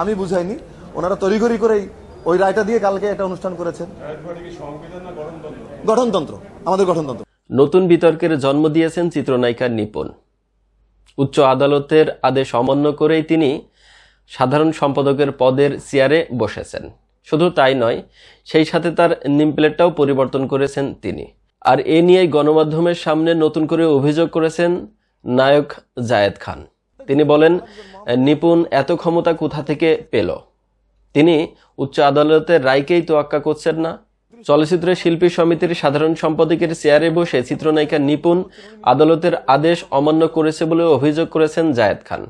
আমি বুঝাইনি ওনারা তরিঘড়ি করেই ওই রায়টা দিয়ে কালকে একটা অনুষ্ঠান করেছেন গঠনতন্ত্র আমাদের গঠনতন্ত্র নতুন বিতর্কের জন্ম দিয়েছেন চিত্রনায়িকা নিপুণ উচ্চ আদালতের আদেশ অমান্য করেই তিনি সাধারণ সম্পাদকের পদের চেয়ারে বসেছেন শুধু তাই নয় সেই সাথে তার নিমপ্লেটটাও পরিবর্তন করেছেন তিনি আর এ নিয়ে গণমাধ্যমের সামনে নতুন করে অভিযোগ করেছেন নায়ক জায়েদ খান তিনি বলেন নিপুণ এত ক্ষমতা কোথা থেকে পেল তিনি উচ্চ আদালতের রায়কেই তোয়াক্কা করছেন না চলচ্চিত্র শিল্পী সমিতির সাধারণ সম্পাদকের চেয়ারে বসে চিত্রনায়িকা নিপুণ আদালতের আদেশ অমান্য করেছে বলে অভিযোগ করেছেন জায়েদ খান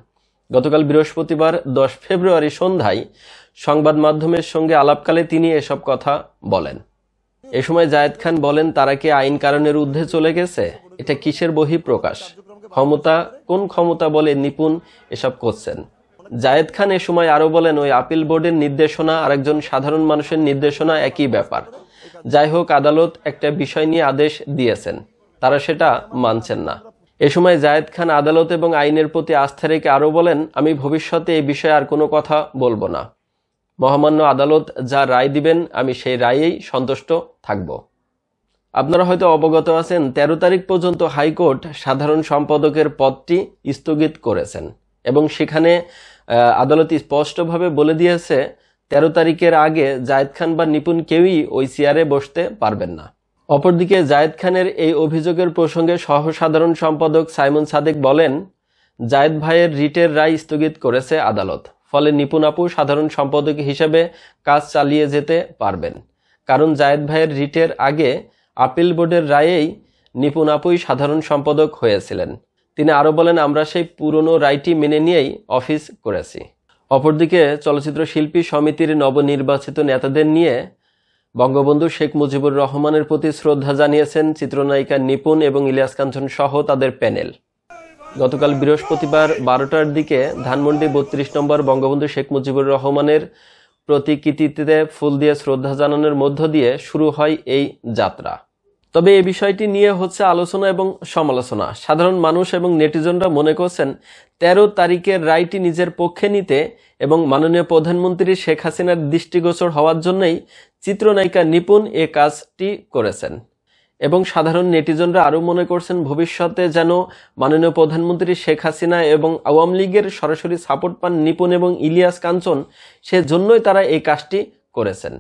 গতকাল বৃহস্পতিবার দশ ফেব্রুয়ারি সন্ধ্যায় সংবাদ মাধ্যমের সঙ্গে আলাপকালে তিনি এসব কথা বলেন এ সময় জায়েদ খান বলেন তারা কি আইন কারণের ঊর্ধ্বে চলে গেছে এটা কিসের বহি প্রকাশ ক্ষমতা কোন ক্ষমতা বলে নিপুণ এসব করছেন জায়েদ খান এ সময় আরও বলেন ওই আপিল বোর্ডের নির্দেশনা আরেকজন সাধারণ মানুষের নির্দেশনা একই ব্যাপার যাই হোক আদালত একটা বিষয় নিয়ে আদেশ দিয়েছেন তারা সেটা মানছেন না এ সময় জায়েদ খান আদালত এবং আইনের প্রতি আস্থা রেখে আরও বলেন আমি ভবিষ্যতে এই বিষয়ে আর কোনো কথা বলবো না মহামান্য আদালত যা রায় দিবেন আমি সেই রায়েই সন্তুষ্ট থাকবো আপনারা হয়তো অবগত আছেন ১৩ তারিখ পর্যন্ত হাইকোর্ট সাধারণ সম্পাদকের পদটি স্থগিত করেছেন এবং সেখানে আদালত স্পষ্টভাবে বলে দিয়েছে ১৩ তারিখের আগে জায়েদ খান বা নিপুণ কেউই ওই চেয়ারে বসতে পারবেন না অপরদিকে জায়েদ খানের এই অভিযোগের প্রসঙ্গে সহসাধারণ সম্পাদক সাইমন সাদেক বলেন জায়েদ ভাইয়ের রিটের রায় স্থগিত করেছে আদালত ফলে নিপুণ আপু সাধারণ সম্পাদক হিসেবে কাজ চালিয়ে যেতে পারবেন কারণ জায়েদ ভাইয়ের রিটের আগে আপিল বোর্ডের রায়েই নিপুণ আপুই সাধারণ সম্পাদক হয়েছিলেন তিনি আরও বলেন আমরা সেই পুরনো রায়টি মেনে নিয়েই অফিস করেছি অপরদিকে চলচ্চিত্র শিল্পী সমিতির নবনির্বাচিত নেতাদের নিয়ে বঙ্গবন্ধু শেখ মুজিবুর রহমানের প্রতি শ্রদ্ধা জানিয়েছেন চিত্রনায়িকা নিপুণ এবং ইলিয়াস কাঞ্চন সহ তাদের প্যানেল গতকাল বৃহস্পতিবার বারোটার দিকে ধানমন্ডি বত্রিশ নম্বর বঙ্গবন্ধু শেখ মুজিবুর রহমানের প্রতিকৃতিতে ফুল দিয়ে শ্রদ্ধা জানানোর মধ্য দিয়ে শুরু হয় এই যাত্রা তবে এই বিষয়টি নিয়ে হচ্ছে আলোচনা এবং সমালোচনা সাধারণ মানুষ এবং নেটিজনরা মনে করছেন ১৩ তারিখের রায়টি নিজের পক্ষে নিতে এবং মাননীয় প্রধানমন্ত্রী শেখ হাসিনার দৃষ্টিগোচর হওয়ার জন্যই চিত্রনায়িকা নিপুণ এ কাজটি করেছেন এবং সাধারণ নেটিজনরা আরও মনে করছেন ভবিষ্যতে যেন মাননীয় প্রধানমন্ত্রী শেখ হাসিনা এবং আওয়ামী লীগের সরাসরি সাপোর্ট পান নিপুণ এবং ইলিয়াস কাঞ্চন সেজন্যই তারা এই কাজটি করেছেন